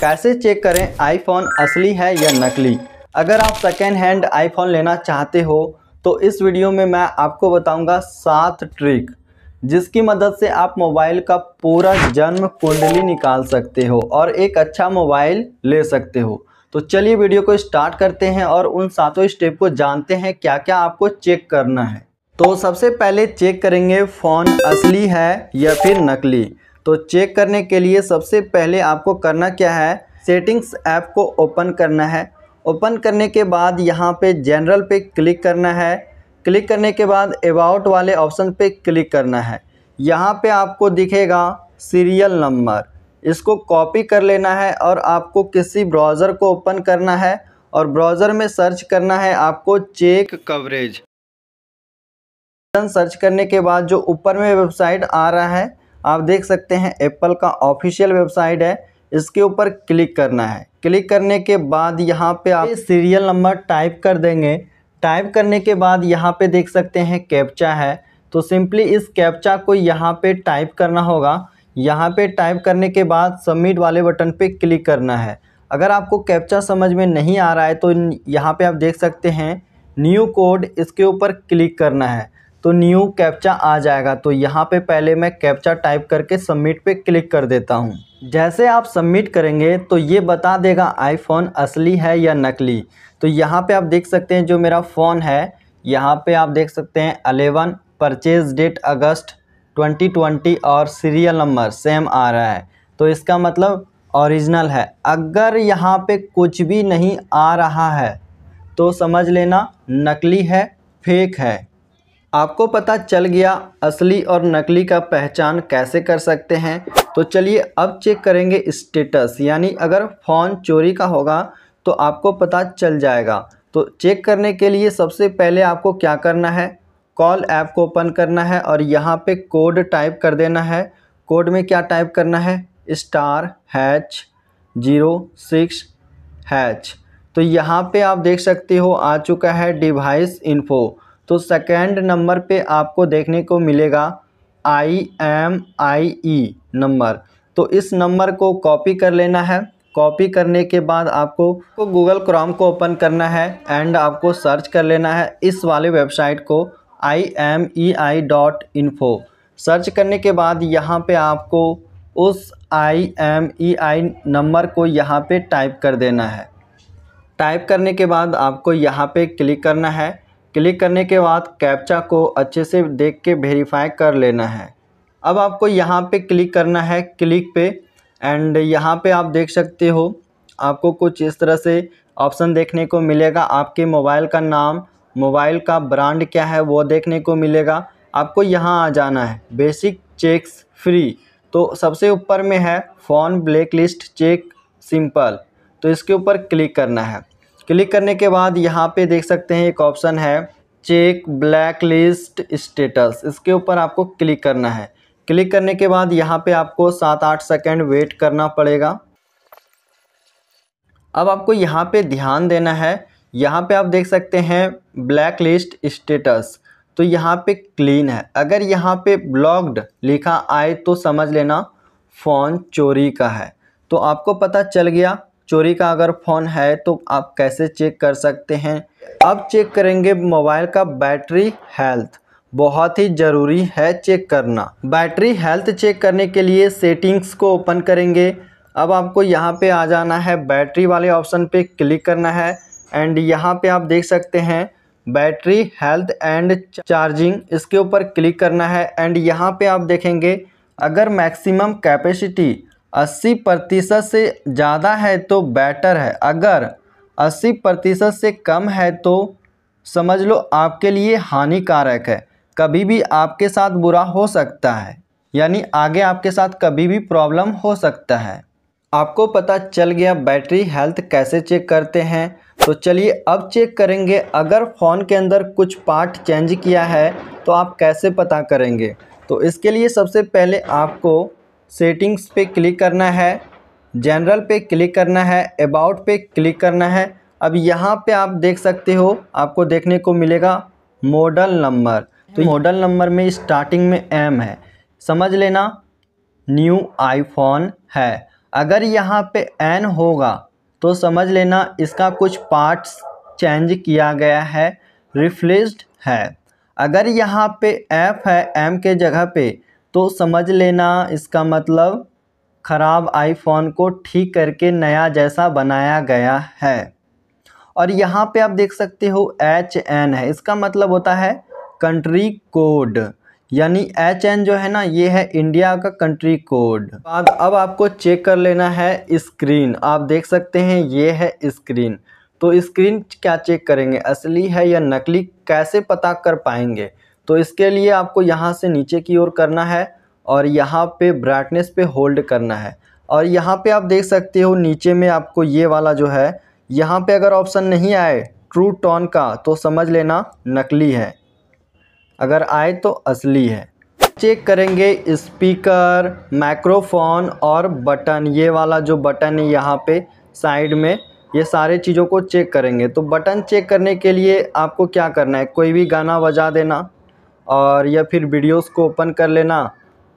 कैसे चेक करें आईफोन असली है या नकली अगर आप सेकेंड हैंड आईफोन लेना चाहते हो तो इस वीडियो में मैं आपको बताऊंगा सात ट्रिक जिसकी मदद से आप मोबाइल का पूरा जन्म कुंडली निकाल सकते हो और एक अच्छा मोबाइल ले सकते हो तो चलिए वीडियो को स्टार्ट करते हैं और उन सातों स्टेप को जानते हैं क्या क्या आपको चेक करना है तो सबसे पहले चेक करेंगे फ़ोन असली है या फिर नकली तो चेक करने के लिए सबसे पहले आपको करना क्या है सेटिंग्स ऐप को ओपन करना है ओपन करने के बाद यहाँ पे जनरल पे क्लिक करना है क्लिक करने के बाद अबाउट वाले ऑप्शन पे क्लिक करना है यहाँ पे आपको दिखेगा सीरियल नंबर इसको कॉपी कर लेना है और आपको किसी ब्राउज़र को ओपन करना है और ब्राउज़र में सर्च करना है आपको चेक कवरेज सर्च करने के बाद जो ऊपर में वेबसाइट आ रहा है आप देख सकते हैं एप्पल का ऑफिशियल वेबसाइट है इसके ऊपर क्लिक करना है क्लिक करने के बाद यहाँ पे आप सीरियल नंबर टाइप कर देंगे टाइप करने के बाद यहाँ पे देख सकते हैं कैप्चा है तो सिंपली इस कैप्चा को यहाँ पे टाइप करना होगा यहाँ पे टाइप करने के बाद सबमिट वाले बटन पे क्लिक करना है अगर आपको कैप्चा समझ में नहीं आ रहा है तो यहाँ पर आप देख सकते हैं न्यू कोड इसके ऊपर क्लिक करना है तो न्यू कैप्चा आ जाएगा तो यहाँ पे पहले मैं कैप्चा टाइप करके सबमिट पे क्लिक कर देता हूँ जैसे आप सबमिट करेंगे तो ये बता देगा आईफोन असली है या नकली तो यहाँ पे आप देख सकते हैं जो मेरा फ़ोन है यहाँ पे आप देख सकते हैं अलेवन परचेज डेट अगस्त 2020 और सीरियल नंबर सेम आ रहा है तो इसका मतलब ओरिजिनल है अगर यहाँ पे कुछ भी नहीं आ रहा है तो समझ लेना नकली है फेक है आपको पता चल गया असली और नकली का पहचान कैसे कर सकते हैं तो चलिए अब चेक करेंगे स्टेटस यानी अगर फ़ोन चोरी का होगा तो आपको पता चल जाएगा तो चेक करने के लिए सबसे पहले आपको क्या करना है कॉल ऐप को ओपन करना है और यहाँ पे कोड टाइप कर देना है कोड में क्या टाइप करना है star hash zero six hash तो यहाँ पे आप देख सकते हो आ चुका है डिवाइस इन्फो तो सेकेंड नंबर पे आपको देखने को मिलेगा I am I E number तो इस नंबर को कॉपी कर लेना है कॉपी करने के बाद आपको तो गूगल क्रोम को ओपन करना है एंड आपको सर्च कर लेना है इस वाले वेबसाइट को I M E I dot info search करने के बाद यहाँ पे आपको उस आई एम ई आई नंबर को यहाँ पे टाइप कर देना है टाइप करने के बाद आपको यहाँ पे क्लिक करना है क्लिक करने के बाद कैप्चा को अच्छे से देख के वेरीफाई कर लेना है अब आपको यहाँ पे क्लिक करना है क्लिक पे एंड यहाँ पे आप देख सकते हो आपको कुछ इस तरह से ऑप्शन देखने को मिलेगा आपके मोबाइल का नाम मोबाइल का ब्रांड क्या है वो देखने को मिलेगा आपको यहाँ आ जाना है बेसिक चेक्स फ्री तो सबसे ऊपर में है phone blacklist check simple तो इसके ऊपर क्लिक करना है क्लिक करने के बाद यहाँ पे देख सकते हैं एक ऑप्शन है चेक ब्लैक लिस्ट स्टेटस इसके ऊपर आपको क्लिक करना है क्लिक करने के बाद यहाँ पे आपको सात आठ सेकेंड वेट करना पड़ेगा अब आपको यहाँ पे ध्यान देना है यहाँ पे आप देख सकते हैं ब्लैक लिस्ट स्टेटस तो यहाँ पे क्लीन है अगर यहाँ पे ब्लॉग्ड लिखा आए तो समझ लेना फ़ोन चोरी का है तो आपको पता चल गया चोरी का अगर फ़ोन है तो आप कैसे चेक कर सकते हैं अब चेक करेंगे मोबाइल का बैटरी हेल्थ बहुत ही ज़रूरी है चेक करना बैटरी हेल्थ चेक करने के लिए सेटिंग्स को ओपन करेंगे अब आपको यहाँ पे आ जाना है बैटरी वाले ऑप्शन पे क्लिक करना है एंड यहाँ पे आप देख सकते हैं बैटरी हेल्थ एंड चार्जिंग इसके ऊपर क्लिक करना है एंड यहाँ पे आप देखेंगे अगर मैक्सिमम कैपेसिटी अस्सी प्रतिशत से ज़्यादा है तो बेटर है अगर अस्सी प्रतिशत से कम है तो समझ लो आपके लिए हानिकारक है कभी भी आपके साथ बुरा हो सकता है यानी आगे आपके साथ कभी भी प्रॉब्लम हो सकता है आपको पता चल गया बैटरी हेल्थ कैसे चेक करते हैं तो चलिए अब चेक करेंगे अगर फ़ोन के अंदर कुछ पार्ट चेंज किया है तो आप कैसे पता करेंगे तो इसके लिए सबसे पहले आपको सेटिंग्स पे क्लिक करना है जनरल पे क्लिक करना है अबाउट पे क्लिक करना है अब यहाँ पे आप देख सकते हो आपको देखने को मिलेगा मॉडल नंबर तो मॉडल नंबर में स्टार्टिंग में एम है समझ लेना न्यू आईफोन है अगर यहाँ पे एन होगा तो समझ लेना इसका कुछ पार्ट्स चेंज किया गया है रिफ्लेस्ड है अगर यहाँ पे एफ है एम के जगह पे तो समझ लेना इसका मतलब ख़राब आईफोन को ठीक करके नया जैसा बनाया गया है और यहाँ पे आप देख सकते हो एच एन है इसका मतलब होता है कंट्री कोड यानी एच एन जो है ना ये है इंडिया का कंट्री कोड बाद अब आपको चेक कर लेना है स्क्रीन आप देख सकते हैं ये है स्क्रीन तो स्क्रीन क्या चेक करेंगे असली है या नकली कैसे पता कर पाएंगे तो इसके लिए आपको यहाँ से नीचे की ओर करना है और यहाँ पे ब्राइटनेस पे होल्ड करना है और यहाँ पे आप देख सकते हो नीचे में आपको ये वाला जो है यहाँ पे अगर ऑप्शन नहीं आए ट्रू टोन का तो समझ लेना नकली है अगर आए तो असली है चेक करेंगे स्पीकर माइक्रोफोन और बटन ये वाला जो बटन है यहाँ पे साइड में ये सारे चीज़ों को चेक करेंगे तो बटन चेक करने के लिए आपको क्या करना है कोई भी गाना बजा देना और या फिर वीडियोस को ओपन कर लेना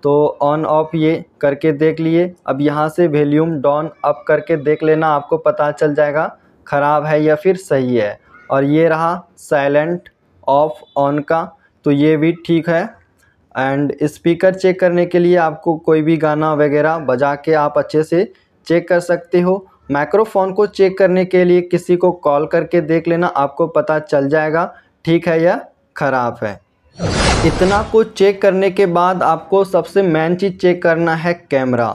तो ऑन ऑफ ये करके देख लिए अब यहाँ से वैल्यूम डाउन अप करके देख लेना आपको पता चल जाएगा ख़राब है या फिर सही है और ये रहा साइलेंट ऑफ ऑन का तो ये भी ठीक है एंड स्पीकर चेक करने के लिए आपको कोई भी गाना वगैरह बजा के आप अच्छे से चेक कर सकते हो माइक्रोफोन को चेक करने के लिए किसी को कॉल करके देख लेना आपको पता चल जाएगा ठीक है या ख़राब है इतना कुछ चेक करने के बाद आपको सबसे मेन चीज़ चेक करना है कैमरा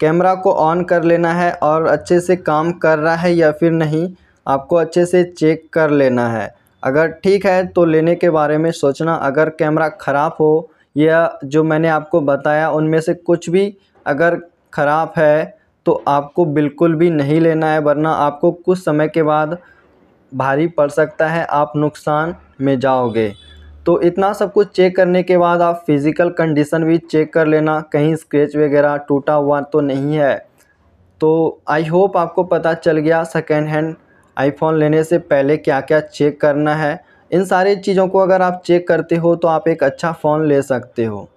कैमरा को ऑन कर लेना है और अच्छे से काम कर रहा है या फिर नहीं आपको अच्छे से चेक कर लेना है अगर ठीक है तो लेने के बारे में सोचना अगर कैमरा ख़राब हो या जो मैंने आपको बताया उनमें से कुछ भी अगर ख़राब है तो आपको बिल्कुल भी नहीं लेना है वरना आपको कुछ समय के बाद भारी पड़ सकता है आप नुकसान में जाओगे तो इतना सब कुछ चेक करने के बाद आप फिज़िकल कंडीशन भी चेक कर लेना कहीं स्क्रैच वगैरह टूटा हुआ तो नहीं है तो आई होप आपको पता चल गया सेकेंड हैंड आईफोन लेने से पहले क्या क्या चेक करना है इन सारी चीज़ों को अगर आप चेक करते हो तो आप एक अच्छा फ़ोन ले सकते हो